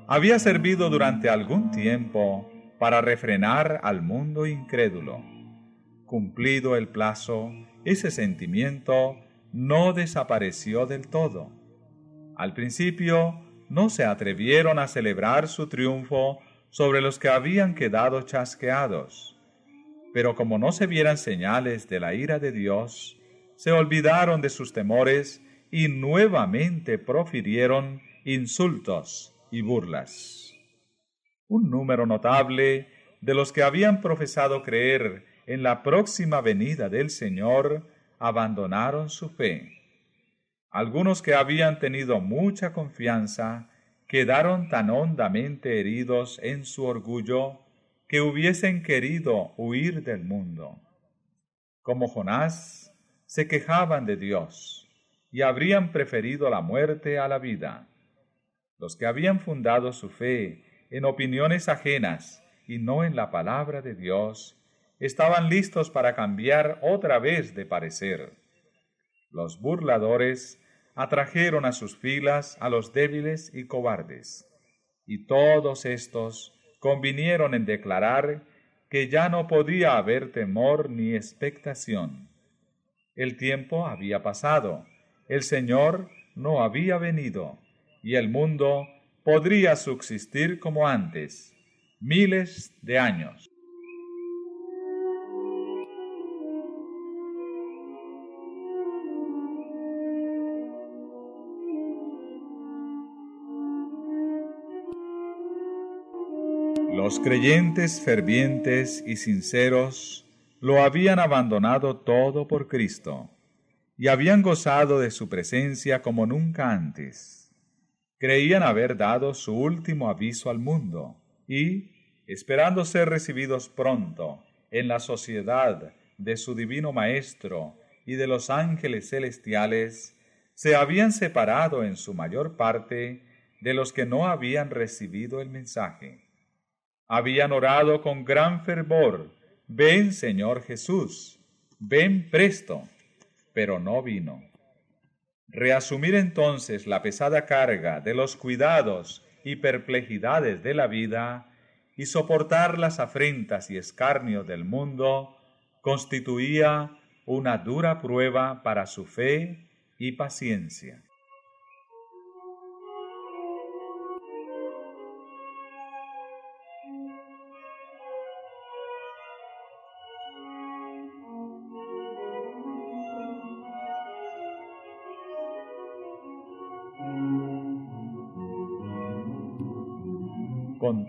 había servido durante algún tiempo para refrenar al mundo incrédulo. Cumplido el plazo, ese sentimiento no desapareció del todo. Al principio no se atrevieron a celebrar su triunfo sobre los que habían quedado chasqueados. Pero como no se vieran señales de la ira de Dios, se olvidaron de sus temores y nuevamente profirieron insultos y burlas. Un número notable de los que habían profesado creer en la próxima venida del Señor abandonaron su fe. Algunos que habían tenido mucha confianza quedaron tan hondamente heridos en su orgullo que hubiesen querido huir del mundo. Como Jonás, se quejaban de Dios y habrían preferido la muerte a la vida. Los que habían fundado su fe en opiniones ajenas y no en la palabra de Dios, estaban listos para cambiar otra vez de parecer. Los burladores atrajeron a sus filas a los débiles y cobardes, y todos estos convinieron en declarar que ya no podía haber temor ni expectación el tiempo había pasado, el Señor no había venido, y el mundo podría subsistir como antes, miles de años. Los creyentes fervientes y sinceros lo habían abandonado todo por Cristo y habían gozado de su presencia como nunca antes. Creían haber dado su último aviso al mundo y, esperando ser recibidos pronto en la sociedad de su divino Maestro y de los ángeles celestiales, se habían separado en su mayor parte de los que no habían recibido el mensaje. Habían orado con gran fervor Ven Señor Jesús, ven presto, pero no vino. Reasumir entonces la pesada carga de los cuidados y perplejidades de la vida y soportar las afrentas y escarnios del mundo constituía una dura prueba para su fe y paciencia.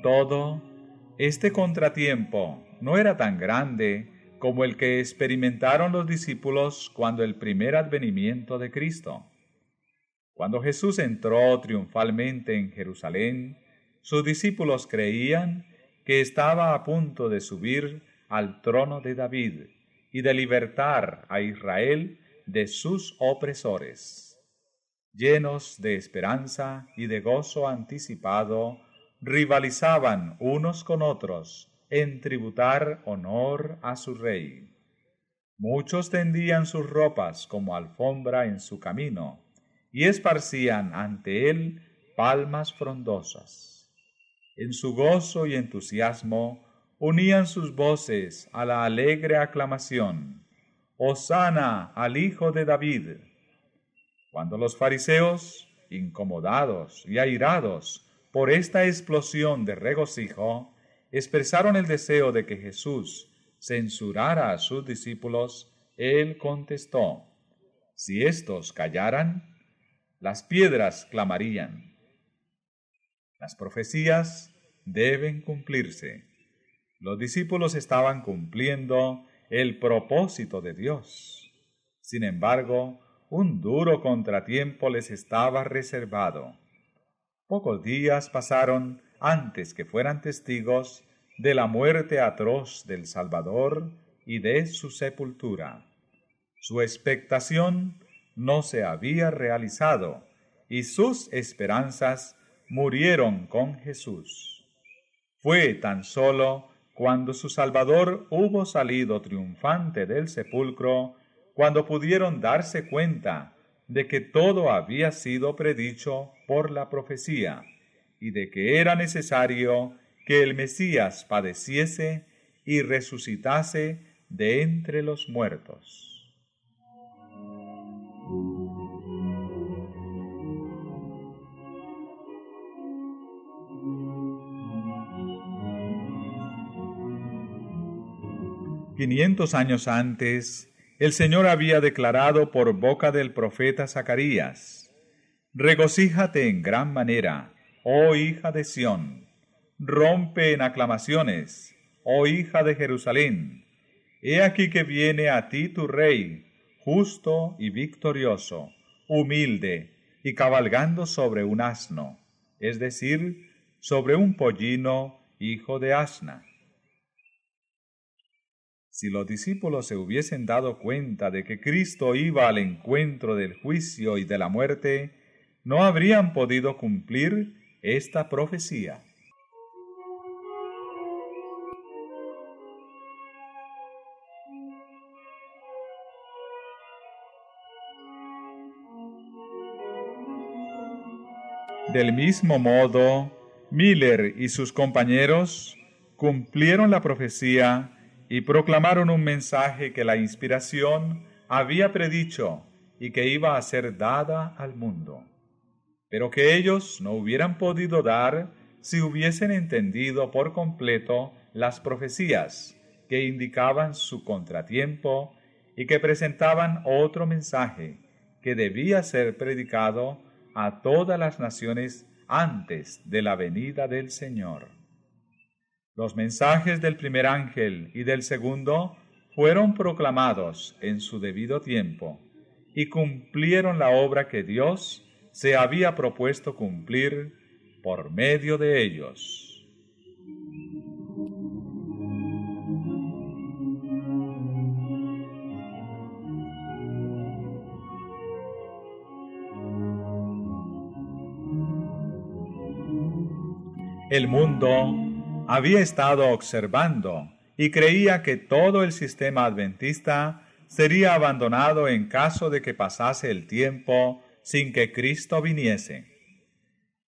todo, este contratiempo no era tan grande como el que experimentaron los discípulos cuando el primer advenimiento de Cristo. Cuando Jesús entró triunfalmente en Jerusalén, sus discípulos creían que estaba a punto de subir al trono de David y de libertar a Israel de sus opresores. Llenos de esperanza y de gozo anticipado, rivalizaban unos con otros en tributar honor a su rey. Muchos tendían sus ropas como alfombra en su camino y esparcían ante él palmas frondosas. En su gozo y entusiasmo unían sus voces a la alegre aclamación, Hosana al Hijo de David. Cuando los fariseos, incomodados y airados, por esta explosión de regocijo, expresaron el deseo de que Jesús censurara a sus discípulos, él contestó, si estos callaran, las piedras clamarían. Las profecías deben cumplirse. Los discípulos estaban cumpliendo el propósito de Dios. Sin embargo, un duro contratiempo les estaba reservado. Pocos días pasaron antes que fueran testigos de la muerte atroz del Salvador y de su sepultura. Su expectación no se había realizado y sus esperanzas murieron con Jesús. Fue tan solo cuando su Salvador hubo salido triunfante del sepulcro, cuando pudieron darse cuenta de que todo había sido predicho por la profecía y de que era necesario que el Mesías padeciese y resucitase de entre los muertos. Quinientos años antes, el Señor había declarado por boca del profeta Zacarías, Regocíjate en gran manera, oh hija de Sión, rompe en aclamaciones, oh hija de Jerusalén, he aquí que viene a ti tu rey, justo y victorioso, humilde y cabalgando sobre un asno, es decir, sobre un pollino hijo de asna. Si los discípulos se hubiesen dado cuenta de que Cristo iba al encuentro del juicio y de la muerte, no habrían podido cumplir esta profecía. Del mismo modo, Miller y sus compañeros cumplieron la profecía y proclamaron un mensaje que la inspiración había predicho y que iba a ser dada al mundo, pero que ellos no hubieran podido dar si hubiesen entendido por completo las profecías que indicaban su contratiempo y que presentaban otro mensaje que debía ser predicado a todas las naciones antes de la venida del Señor. Los mensajes del primer ángel y del segundo fueron proclamados en su debido tiempo y cumplieron la obra que Dios se había propuesto cumplir por medio de ellos. El mundo había estado observando y creía que todo el sistema adventista sería abandonado en caso de que pasase el tiempo sin que Cristo viniese.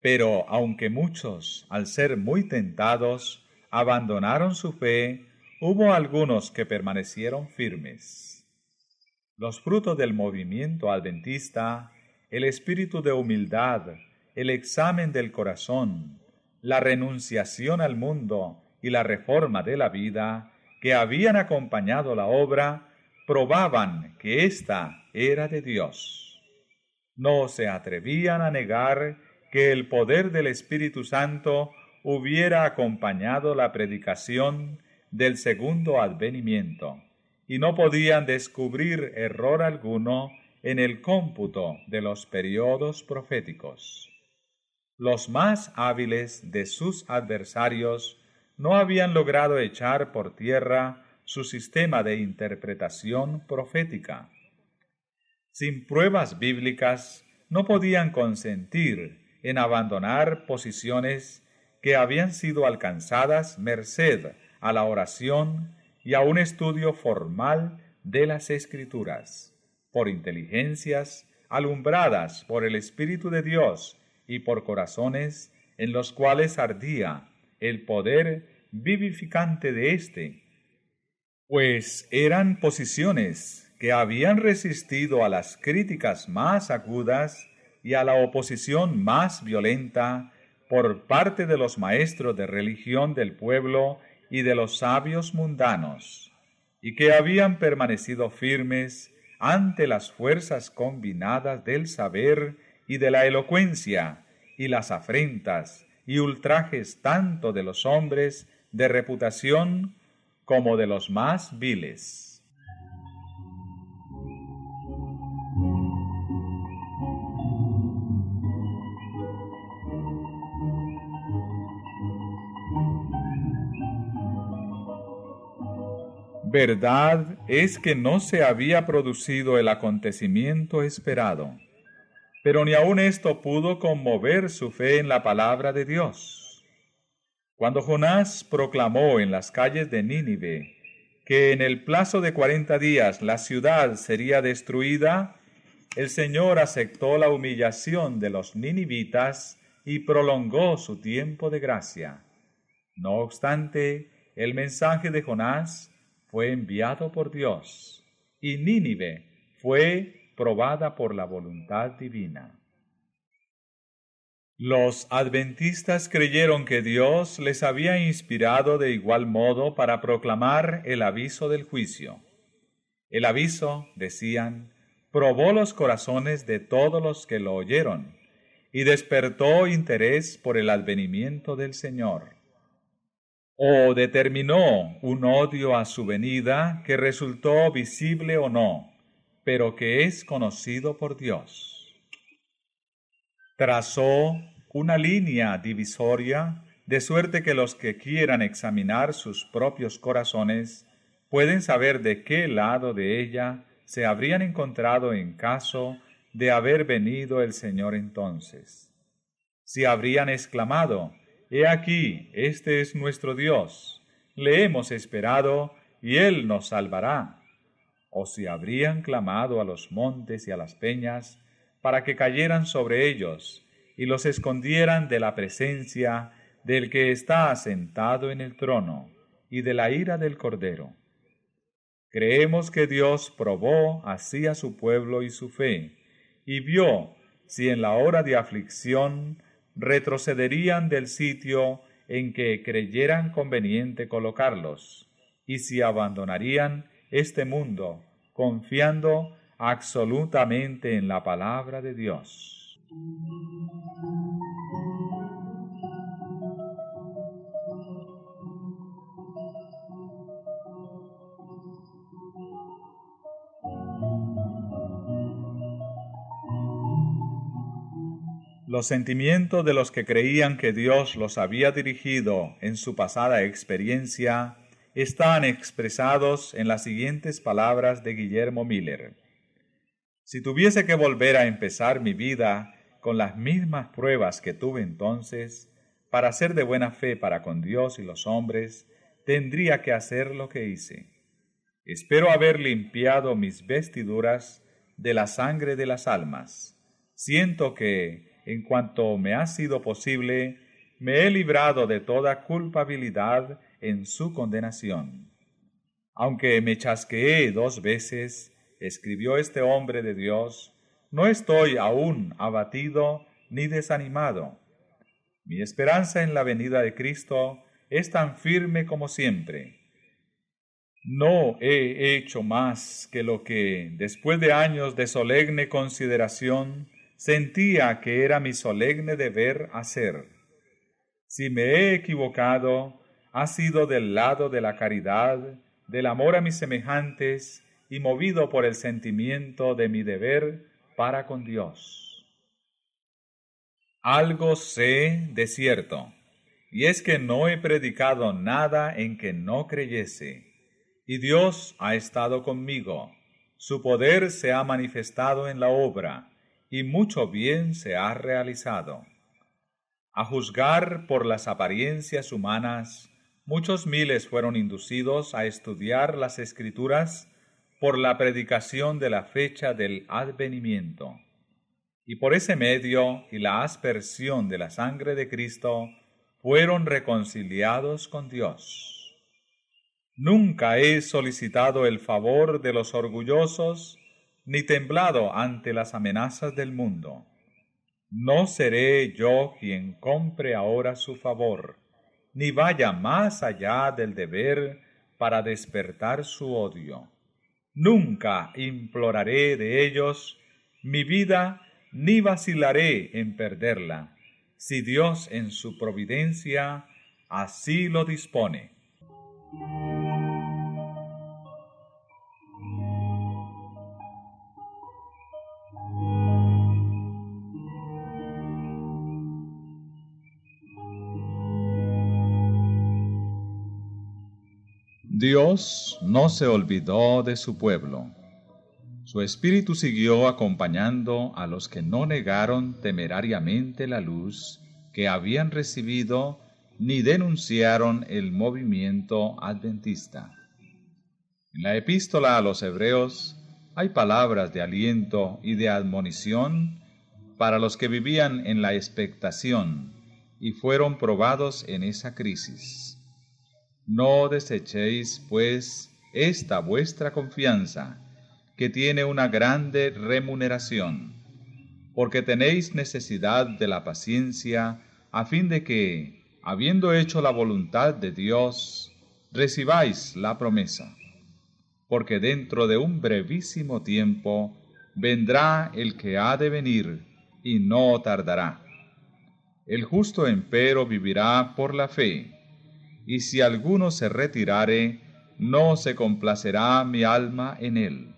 Pero aunque muchos, al ser muy tentados, abandonaron su fe, hubo algunos que permanecieron firmes. Los frutos del movimiento adventista, el espíritu de humildad, el examen del corazón, la renunciación al mundo y la reforma de la vida que habían acompañado la obra probaban que ésta era de Dios. No se atrevían a negar que el poder del Espíritu Santo hubiera acompañado la predicación del segundo advenimiento, y no podían descubrir error alguno en el cómputo de los periodos proféticos. Los más hábiles de sus adversarios no habían logrado echar por tierra su sistema de interpretación profética. Sin pruebas bíblicas no podían consentir en abandonar posiciones que habían sido alcanzadas merced a la oración y a un estudio formal de las escrituras, por inteligencias alumbradas por el Espíritu de Dios y por corazones en los cuales ardía el poder vivificante de éste, pues eran posiciones que habían resistido a las críticas más agudas y a la oposición más violenta por parte de los maestros de religión del pueblo y de los sabios mundanos, y que habían permanecido firmes ante las fuerzas combinadas del saber y de la elocuencia, y las afrentas y ultrajes tanto de los hombres de reputación como de los más viles. Verdad es que no se había producido el acontecimiento esperado pero ni aun esto pudo conmover su fe en la palabra de Dios. Cuando Jonás proclamó en las calles de Nínive que en el plazo de cuarenta días la ciudad sería destruida, el Señor aceptó la humillación de los ninivitas y prolongó su tiempo de gracia. No obstante, el mensaje de Jonás fue enviado por Dios y Nínive fue probada por la voluntad divina. Los adventistas creyeron que Dios les había inspirado de igual modo para proclamar el aviso del juicio. El aviso, decían, probó los corazones de todos los que lo oyeron y despertó interés por el advenimiento del Señor. O determinó un odio a su venida que resultó visible o no pero que es conocido por Dios. Trazó una línea divisoria de suerte que los que quieran examinar sus propios corazones pueden saber de qué lado de ella se habrían encontrado en caso de haber venido el Señor entonces. Si habrían exclamado, He aquí, este es nuestro Dios, le hemos esperado y Él nos salvará o si habrían clamado a los montes y a las peñas para que cayeran sobre ellos y los escondieran de la presencia del que está asentado en el trono y de la ira del Cordero. Creemos que Dios probó así a su pueblo y su fe, y vio si en la hora de aflicción retrocederían del sitio en que creyeran conveniente colocarlos, y si abandonarían este mundo confiando absolutamente en la palabra de Dios. Los sentimientos de los que creían que Dios los había dirigido en su pasada experiencia están expresados en las siguientes palabras de Guillermo Miller. Si tuviese que volver a empezar mi vida con las mismas pruebas que tuve entonces, para ser de buena fe para con Dios y los hombres, tendría que hacer lo que hice. Espero haber limpiado mis vestiduras de la sangre de las almas. Siento que, en cuanto me ha sido posible, me he librado de toda culpabilidad en su condenación. Aunque me chasqueé dos veces, escribió este hombre de Dios, no estoy aún abatido ni desanimado. Mi esperanza en la venida de Cristo es tan firme como siempre. No he hecho más que lo que, después de años de solemne consideración, sentía que era mi solemne deber hacer. Si me he equivocado, ha sido del lado de la caridad, del amor a mis semejantes y movido por el sentimiento de mi deber para con Dios. Algo sé de cierto, y es que no he predicado nada en que no creyese, y Dios ha estado conmigo, su poder se ha manifestado en la obra, y mucho bien se ha realizado. A juzgar por las apariencias humanas, muchos miles fueron inducidos a estudiar las escrituras por la predicación de la fecha del advenimiento. Y por ese medio y la aspersión de la sangre de Cristo fueron reconciliados con Dios. Nunca he solicitado el favor de los orgullosos ni temblado ante las amenazas del mundo. No seré yo quien compre ahora su favor ni vaya más allá del deber para despertar su odio. Nunca imploraré de ellos mi vida ni vacilaré en perderla, si Dios en su providencia así lo dispone. Dios no se olvidó de su pueblo. Su espíritu siguió acompañando a los que no negaron temerariamente la luz que habían recibido ni denunciaron el movimiento adventista. En la epístola a los hebreos hay palabras de aliento y de admonición para los que vivían en la expectación y fueron probados en esa crisis. No desechéis, pues, esta vuestra confianza, que tiene una grande remuneración, porque tenéis necesidad de la paciencia, a fin de que, habiendo hecho la voluntad de Dios, recibáis la promesa. Porque dentro de un brevísimo tiempo vendrá el que ha de venir, y no tardará. El justo empero vivirá por la fe y si alguno se retirare, no se complacerá mi alma en él.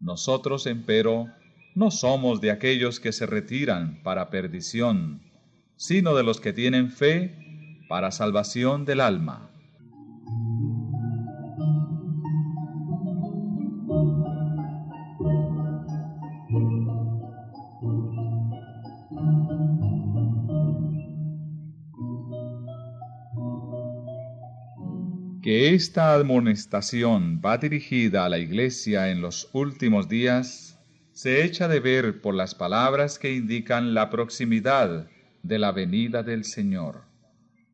Nosotros, empero, no somos de aquellos que se retiran para perdición, sino de los que tienen fe para salvación del alma. Esta admonestación va dirigida a la Iglesia en los últimos días, se echa de ver por las palabras que indican la proximidad de la venida del Señor,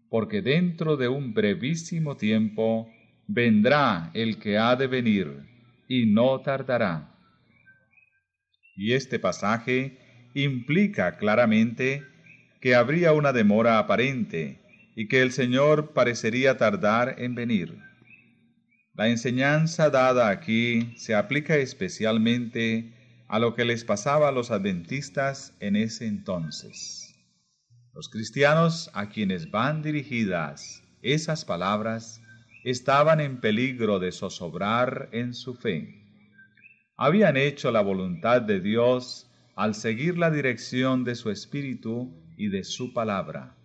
porque dentro de un brevísimo tiempo vendrá el que ha de venir, y no tardará. Y este pasaje implica claramente que habría una demora aparente y que el Señor parecería tardar en venir. La enseñanza dada aquí se aplica especialmente a lo que les pasaba a los adventistas en ese entonces. Los cristianos a quienes van dirigidas esas palabras estaban en peligro de zozobrar en su fe. Habían hecho la voluntad de Dios al seguir la dirección de su espíritu y de su palabra,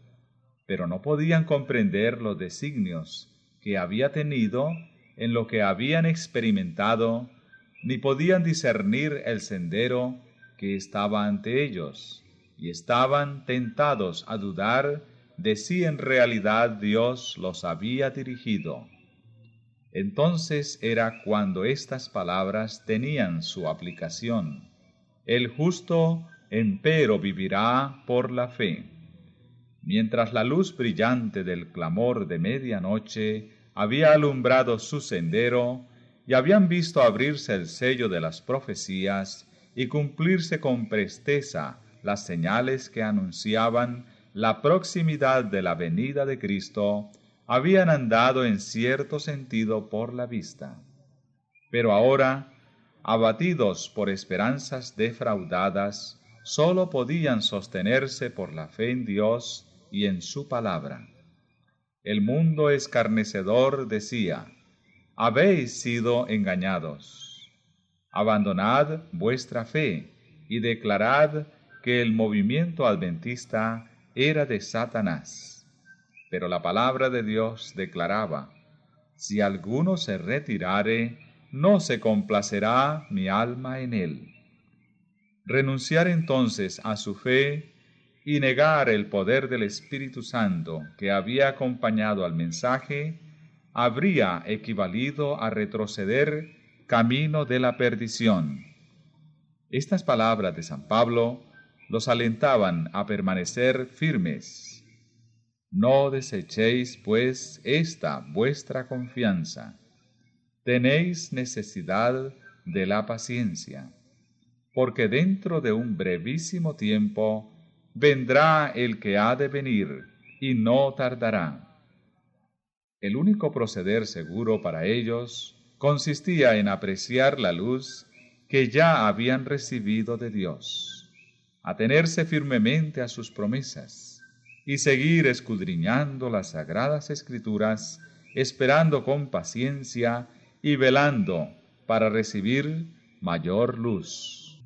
pero no podían comprender los designios que había tenido en lo que habían experimentado, ni podían discernir el sendero que estaba ante ellos, y estaban tentados a dudar de si en realidad Dios los había dirigido. Entonces era cuando estas palabras tenían su aplicación. El justo empero vivirá por la fe. Mientras la luz brillante del clamor de medianoche había alumbrado su sendero y habían visto abrirse el sello de las profecías y cumplirse con presteza las señales que anunciaban la proximidad de la venida de Cristo, habían andado en cierto sentido por la vista. Pero ahora, abatidos por esperanzas defraudadas, sólo podían sostenerse por la fe en Dios y en su palabra el mundo escarnecedor decía, habéis sido engañados. Abandonad vuestra fe y declarad que el movimiento adventista era de Satanás. Pero la palabra de Dios declaraba, si alguno se retirare, no se complacerá mi alma en él. Renunciar entonces a su fe y negar el poder del Espíritu Santo que había acompañado al mensaje, habría equivalido a retroceder camino de la perdición. Estas palabras de San Pablo los alentaban a permanecer firmes. No desechéis, pues, esta vuestra confianza. Tenéis necesidad de la paciencia, porque dentro de un brevísimo tiempo vendrá el que ha de venir, y no tardará. El único proceder seguro para ellos consistía en apreciar la luz que ya habían recibido de Dios, atenerse firmemente a sus promesas y seguir escudriñando las sagradas escrituras, esperando con paciencia y velando para recibir mayor luz.